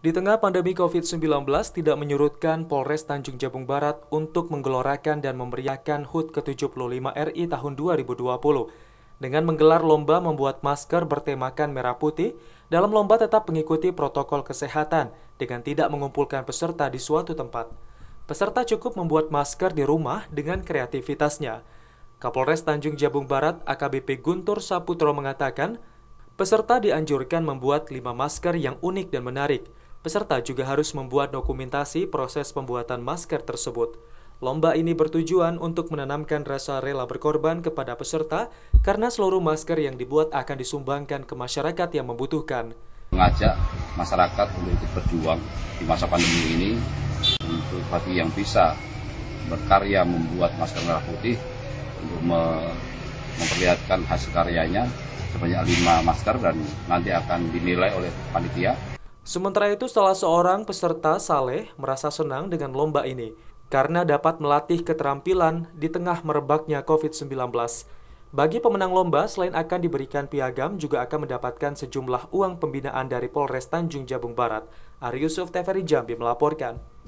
Di tengah pandemi COVID-19 tidak menyurutkan Polres Tanjung Jabung Barat untuk menggelorakan dan memeriahkan HUT ke-75 RI tahun 2020 dengan menggelar lomba membuat masker bertemakan merah putih dalam lomba tetap mengikuti protokol kesehatan dengan tidak mengumpulkan peserta di suatu tempat. Peserta cukup membuat masker di rumah dengan kreativitasnya. Kapolres Tanjung Jabung Barat AKBP Guntur Saputro mengatakan, peserta dianjurkan membuat lima masker yang unik dan menarik – Peserta juga harus membuat dokumentasi proses pembuatan masker tersebut. Lomba ini bertujuan untuk menanamkan rasa rela berkorban kepada peserta karena seluruh masker yang dibuat akan disumbangkan ke masyarakat yang membutuhkan. Mengajak masyarakat untuk ikut berjuang di masa pandemi ini untuk bagi yang bisa berkarya membuat masker merah putih untuk memperlihatkan hasil karyanya sebanyak lima masker dan nanti akan dinilai oleh panitia. Sementara itu, salah seorang peserta Saleh merasa senang dengan lomba ini karena dapat melatih keterampilan di tengah merebaknya COVID-19. Bagi pemenang lomba, selain akan diberikan piagam, juga akan mendapatkan sejumlah uang pembinaan dari Polres Tanjung Jabung Barat. Ari Yusuf Teferi Jambi melaporkan.